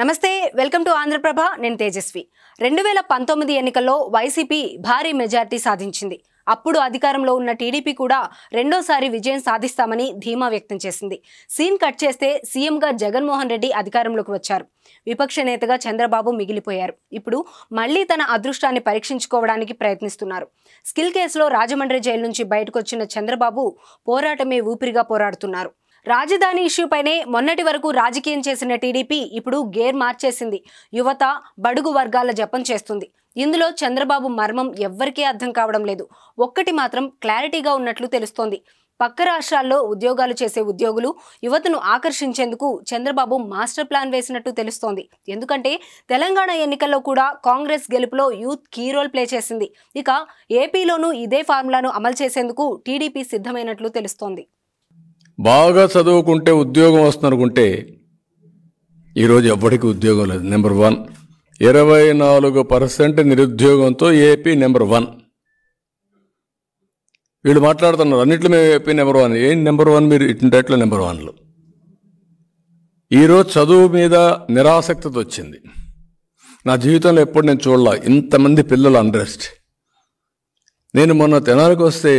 నమస్తే welcome to Andhraprabha నేను తేజస్వి రెండు వేల పంతొమ్మిది ఎన్నికల్లో వైసీపీ భారీ మెజార్టీ సాధించింది అప్పుడు అధికారంలో ఉన్న టీడీపీ కూడా రెండోసారి విజయం సాధిస్తామని ధీమా వ్యక్తం చేసింది సీన్ కట్ చేస్తే సీఎంగా జగన్మోహన్ రెడ్డి అధికారంలోకి వచ్చారు విపక్ష నేతగా చంద్రబాబు మిగిలిపోయారు ఇప్పుడు మళ్లీ తన అదృష్టాన్ని పరీక్షించుకోవడానికి ప్రయత్నిస్తున్నారు స్కిల్ కేసులో రాజమండ్రి జైలు నుంచి బయటకొచ్చిన చంద్రబాబు పోరాటమే ఊపిరిగా పోరాడుతున్నారు రాజధాని ఇష్యూపైనే మొన్నటి వరకు రాజకీయం చేసిన టీడీపీ ఇప్పుడు గేర్ మార్చేసింది యువత బడుగు వర్గాల జపం చేస్తుంది ఇందులో చంద్రబాబు మర్మం ఎవ్వరికీ అర్థం కావడం లేదు ఒక్కటి మాత్రం క్లారిటీగా ఉన్నట్లు తెలుస్తోంది పక్క రాష్ట్రాల్లో ఉద్యోగాలు చేసే ఉద్యోగులు యువతను ఆకర్షించేందుకు చంద్రబాబు మాస్టర్ ప్లాన్ వేసినట్టు తెలుస్తోంది ఎందుకంటే తెలంగాణ ఎన్నికల్లో కూడా కాంగ్రెస్ గెలుపులో యూత్ కీ రోల్ ప్లే చేసింది ఇక ఏపీలోనూ ఇదే ఫార్ములాను అమలు చేసేందుకు టీడీపీ సిద్ధమైనట్లు తెలుస్తోంది బాగా చదువుకుంటే ఉద్యోగం అనుకుంటే ఈరోజు ఎవరికి ఉద్యోగం లేదు నెంబర్ వన్ ఇరవై నాలుగు పర్సెంట్ నిరుద్యోగంతో ఏపీ నెంబర్ వన్ వీళ్ళు మాట్లాడుతున్నారు అన్నింటిలో మేము ఏపీ నెంబర్ వన్ ఏం నెంబర్ వన్ మీరు ఇటుంటట్లు నెంబర్ వన్లు ఈరోజు చదువు మీద నిరాసక్తి వచ్చింది నా జీవితంలో ఎప్పుడు నేను చూడాల ఇంతమంది పిల్లలు అండ్రెస్ట్ నేను మొన్న తెనాలకు వస్తే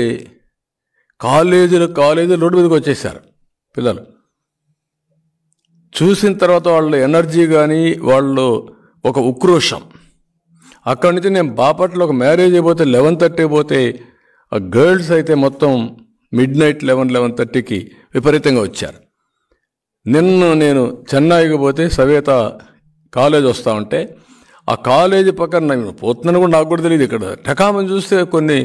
కాలేజీలు కాలేజీలు రోడ్డు మీదకి వచ్చేసారు పిల్లలు చూసిన తర్వాత వాళ్ళ ఎనర్జీ కానీ వాళ్ళు ఒక ఉక్రోషం అక్కడి నుంచి నేను బాపట్లో ఒక మ్యారేజ్ అయిపోతే లెవెన్ థర్టీ పోతే ఆ గర్ల్స్ అయితే మొత్తం మిడ్ నైట్ లెవెన్ లెవెన్ థర్టీకి విపరీతంగా వచ్చారు నిన్న నేను చెన్నైకి పోతే సవేత కాలేజ్ వస్తూ ఉంటే ఆ కాలేజీ పక్కన నేను పోతున్నాను కూడా నాకు కూడా తెలియదు ఇక్కడ టకామని చూస్తే కొన్ని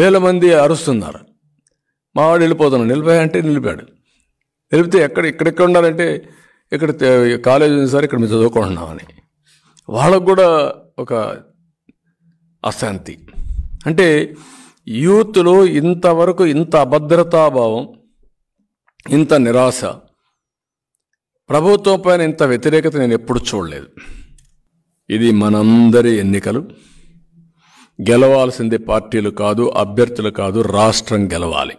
వేల మంది అరుస్తున్నారు మావాడు వెళ్ళిపోతున్నాడు నిలిపాయి అంటే నిలిపాడు నిలిపితే ఎక్కడ ఇక్కడెక్కడ ఉండాలంటే ఇక్కడ కాలేజ్ ఉంది సార్ ఇక్కడ మేము చదువుకుంటున్నామని వాళ్ళకు కూడా ఒక అశాంతి అంటే యూత్లో ఇంతవరకు ఇంత అభద్రతాభావం ఇంత నిరాశ ప్రభుత్వం పైన ఇంత వ్యతిరేకత నేను ఎప్పుడు చూడలేదు ఇది మనందరి ఎన్నికలు గెలవాల్సింది పార్టీలు కాదు అభ్యర్థులు కాదు రాష్ట్రం గెలవాలి